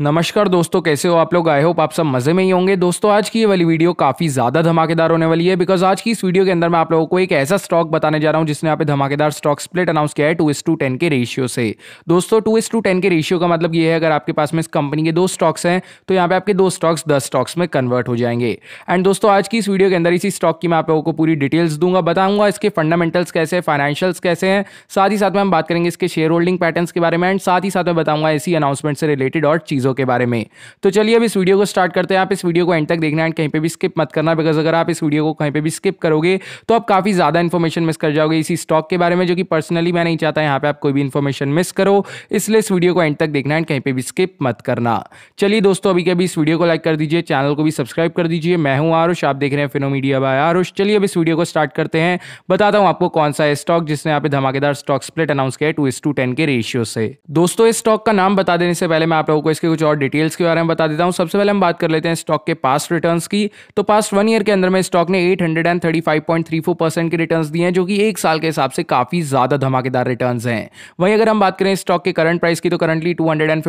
नमस्कार दोस्तों कैसे हो आप लोग आई होप आप सब मजे में ही होंगे दोस्तों आज की ये वाली वीडियो काफी ज्यादा धमाकेदार होने वाली है बिकॉज आज की इस वीडियो के अंदर मैं आप लोगों को एक ऐसा स्टॉक बताने जा रहा हूं जिसने आप धमाकेदार स्टॉक स्प्लिट अनाउंस किया है टू एस टू टेन के रेशियो से दोस्तों टू एस टू टेन के रेशियो का मतलब ये है अगर आपके पास में इस कंपनी के दो स्टॉक्स हैं तो यहाँ पे आपके दो स्टॉक्स दस स्टॉक्स में कन्वर्ट हो जाएंगे एंड दोस्तों आज की इस वीडियो के अंदर इसी स्टॉक की मैं आप लोगों को पूरी डिटेल्स दूंगा बताऊंगा इसके फंडामेंटल्स कैसे हैं फाइनेंशियल्स कैसे हैं साथ ही साथ में हम बात करेंगे इसके शेयर होल्डिंग पैटर्न के बारे में एंड साथ ही साथ में बताऊंगा इसी अनाउंसमेंट से रिलेटेड और चीजों चीज़ों के बारे में तो चलिए अब इस वीडियो को स्टार्ट करते हैं आप इस वीडियो को एंड तक देखना एंड कहीं पर भी स्किप मत करना बिकॉज अगर आप इस वीडियो को कहीं पर भी स्किप करोगे तो आप काफ़ी ज़्यादा इन्फॉर्मेशन मिस कर जाओगे इसी स्टॉक के बारे में जो कि पर्सनली मैं नहीं चाहता यहाँ पर आप कोई भी इन्फॉर्मेशन मिस करो इसलिए इस वीडियो को एंड तक देखना एंड कहीं पर भी स्किप मत करना चलिए दोस्तों अभी के अभी इस वीडियो को लाइक कर दीजिए चैनल को भी सब्सक्राइब कर दीजिए मैं हूँ आरुष आप देख रहे हैं फिनो मीडिया बाय आरुष चलिए अब इस वीडियो को स्टार्ट करते हैं बताता हूँ आपको कौन सा स्टॉक जिसने यहाँ पे धमाकेदार स्टॉक स्प्लिट अनाउंस किया टू इस टू टेन के रेशियो से दोस्तों इस स्टॉक का नाम बता देने से पहले मैं आप लोगों को इसके कुछ और डिटेल्स के बारे में बता देता हूँ सबसे पहले हम बात कर लेते हैं स्टॉक के पास्ट रिटर्न्स की तो पास्ट वन ईयर के अंदर में स्टॉक ने 835.34 परसेंट के रिटर्न्स दिए हैं जो कि एक साल के हिसाब से काफ़ी ज़्यादा धमाकेदार रिटर्न्स हैं वहीं अगर हम बात करें स्टॉक के करंट प्राइस की तो करंटली टू हंड्रेड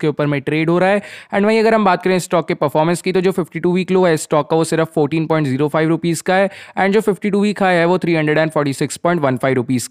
के ऊपर में ट्रेड हो रहा है एंड वहीं अगर हम बात करें स्टॉक के परफॉर्मेंस की तो जो फिफ्टी वीक लो है स्टॉक का वो सिर्फ फोर्टीन का है एंड जो फिफ्टी वीक हाई है वो थ्री हंड्रेड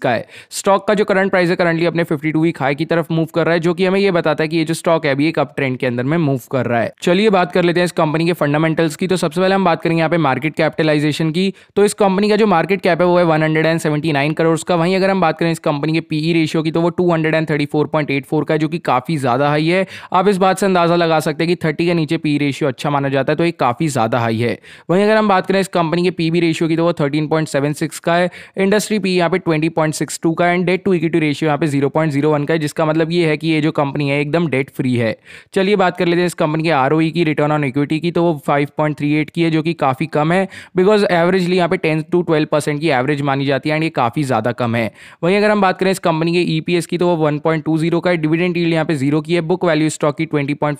का है स्टॉक का जो करंट प्राइस है करंटली अपने फिफ्टी वीक हाई की तरफ मूव कर रहा है जो कि हमें यह बताता है कि ये जो स्टॉक है भी एक अप ट्रेंड के अंदर में मूव कर रहा है चलिए बात कर लेते हैं इस कंपनी के फंडामेंटल्स की तो सबसे पहले हम बात करेंगे यहाँ पे मार्केट कैपिटलाइजेशन की तो इस कंपनी का जो मार्केट कैप है वो है one hundred and seventy nine crore का वहीं अगर हम बात करें इस कंपनी के पीई रेशियो e की तो वो two hundred and thirty four point eight four का जो कि काफी ज्यादा हाई है आप इस बात से अंदाजा लगा सकते हैं कि थर्टी के नीचे पी रेशियो e अच्छा माना जाता है तो ये काफी ज्यादा हाई है वहीं अगर हम बात करें इस कंपनी के पीबी रेशियो की तो वो थर्टीन पॉइंट सेवन सिक्स का है इंडस्ट्री पी e यहाँ पे ट्वेंटी पॉइंट सिक्स टू का and debt to equity ratio यहाँ पे जीरो जीरो पॉइंट वन का है जिसका मतलब ये है कि ये जो कंपनी है एकदम डेट डेट फ्री है चलिए बात कर लेते हैं इस कंपनी के आर e की रिटर्न ऑन इक्विटी की तो वो फाइव की है जो कि काफ़ी कम है बिकॉज एवरेजली यहाँ पे टेन टू ट्वेल्व परसेंट की एवरेज मानी जाती है एंड ये काफ़ी ज़्यादा कम है वहीं अगर हम बात करें इस कंपनी के ई e की तो वो वन का है डिविडेंड ईल्ड यहाँ पे जीरो की है बुक वैल्यू स्टॉक की ट्वेंटी पॉइंट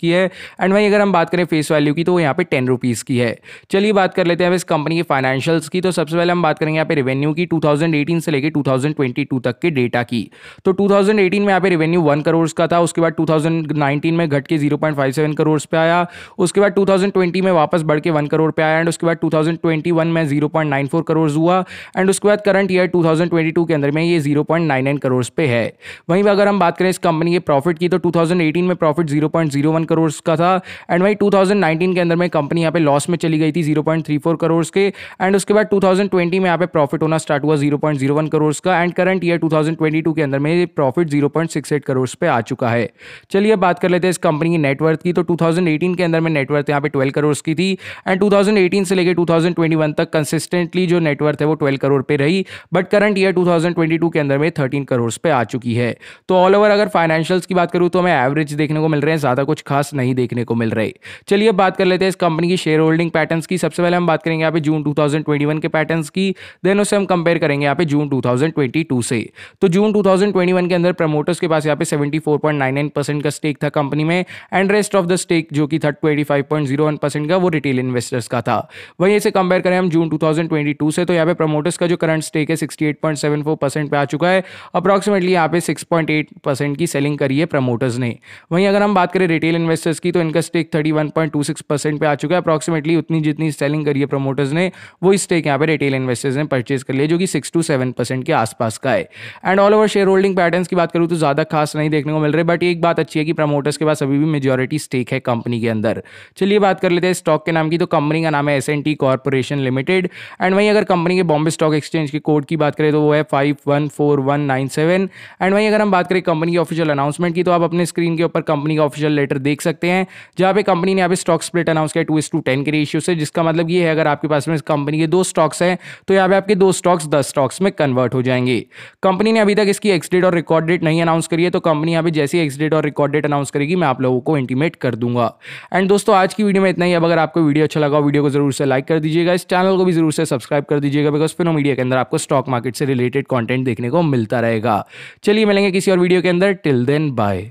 की है एंड वहीं अगर हम बात करें फेस वैल्यू की तो वो यहाँ पे टेन रुपीज़ की है चलिए बात कर लेते हैं इस कंपनी के फाइनेंशियल्स की तो सबसे पहले हम बात करेंगे यहाँ पे रेवेन्यू की 2018 से लेकर 2022 तक के डेटा की तो 2018 में यहाँ पे रेवेन्यू वन करोड़ का था उसके बाद 2019 में घट के 0.57 करोड़ पे आया उसके बाद 2020 में वापस बढ़ के 1 करोड़ पे आया एंड उसके बाद 2021 में 0.94 करोड़ हुआ एंड उसके बाद करंट ईयर 2022 के अंदर में ये 0.99 करोड़ पे है वहीं पर अगर हम बात करें इस कंपनी के प्रॉफिट की तो 2018 में प्रॉफिट 0.01 करोड़ का था एंड वहीं 2019 के अंदर में कंपनी यहाँ पे लॉस में चली गई थी 0.34 करोड़ के एंड उसके बाद 2020 में यहाँ पे प्रॉफिट होना स्टार्ट हुआ 0.01 करोड़ का एंड करंट ईयर 2022 के अंदर में प्रॉफिट 0.68 करोड़ पे आ चुका है है चलिए बात कर लेते हैं इस कंपनी की नेटवर्थ की तो 2018 के अंदर में नेटवर्थ यहाँ पे 12 करोड़ की थी एंड 2018 से लेके 2021 तक कंसिस्टेंटली जो नेटवर्थ है वो 12 करोड़ पे रही बट करंट ईयर 2022 के अंदर में 13 करोड़ पे आ चुकी है तो ऑल ओवर अगर फाइनेंशियल्स की बात करूँ तो हमें एवरेज देखने को मिल रहे हैं ज़्यादा कुछ खास नहीं देखने को मिल रहे चलिए बात कर लेते हैं इस कंपनी की शेयर होल्डिंग पैटर्न की सबसे पहले हम बात करेंगे यहाँ पे जून टू के पैटर्न की देन उसे हम कंपेयर करेंगे यहाँ पे जून टू से तो जून टू के अंदर प्रमोटर्स के पास यहाँ पे सेवेंटी परसेंट का स्टेक था कंपनी में and rest of the stake जो कि था ट्वेंटी परसेंट का वो रिटेल इन्वेस्टर्स का था वहीं इसे कंपेयर करें हम जून टू से तो यहाँ पे प्रमोटर्स का जो करंट स्टेक है फोर परसेंट पे आ चुका है अप्रॉक्सिमेटली यहाँ पे एट परसेंट की सेलिंग करी है प्रमोटर्स ने वहीं अगर हम बात करें रिटेल इन्वेस्टर्स की तो इनका stake thirty one point two six percent पे आ चुका है अप्रॉक्सिमेटली उतनी जितनी सेलिंग करी है प्रमोटर्स ने वो स्टेक यहाँ पे रिटेल इन्वेस्टर्स ने परचेज कर लिया जो कि सिक्स टू सेवन परसेंट के आसपास का है and all over share holding pattern की बात करूँ तो ज़्यादा खास नहीं देखने को मिल रहे बट बट एक बात अच्छी है कि प्रमोटर्स के पास अभी भी मेजोरिटी स्टेक है कंपनी के अंदर चलिए बात कर लेते हैं स्टॉक के नाम की तो कंपनी का नाम है S N T corporation limited and वहीं अगर कंपनी के बॉम्बे स्टॉक एक्सचेंज के कोड की बात करें तो वो है five one four one nine seven and वहीं अगर हम बात करें कंपनी की ऑफिशियल अनाउंसमेंट की तो आप अपने स्क्रीन के ऊपर कंपनी का ऑफिशियल लेटर देख सकते हैं जहाँ पे कंपनी ने यहाँ पे स्टॉक स्प्लिट अनाउंस किया टू इस टू टेन के रेशियो से जिसका मतलब ये है अगर आपके पास में कंपनी के दो स्टॉक्स हैं तो यहाँ पे आपके दो स्टॉक्स दस स्टॉक्स में कन्वर्ट हो जाएंगे कंपनी ने अभी तक इसकी एक्सडेट और रिकॉर्ड डेट नहीं अनाउंस करी है तो कंपनी यहाँ पे जैसे फिक्स डेट और रिकॉर्ड डेट अनाउंस करेगी मैं आप लोगों को इंटीमेट कर दूंगा एंड दोस्तों आज की वीडियो में इतना ही अब अगर आपको वीडियो अच्छा लगा वीडियो को जरूर से लाइक कर दीजिएगा इस चैनल को भी जरूर से सब्सक्राइब कर दीजिएगा बिकॉज फिनो मीडिया के अंदर आपको स्टॉक मार्केट से रिलेटेड कॉन्टेंट देखने को मिलता रहेगा चलिए मिलेंगे किसी और वीडियो के अंदर टिल देन बाय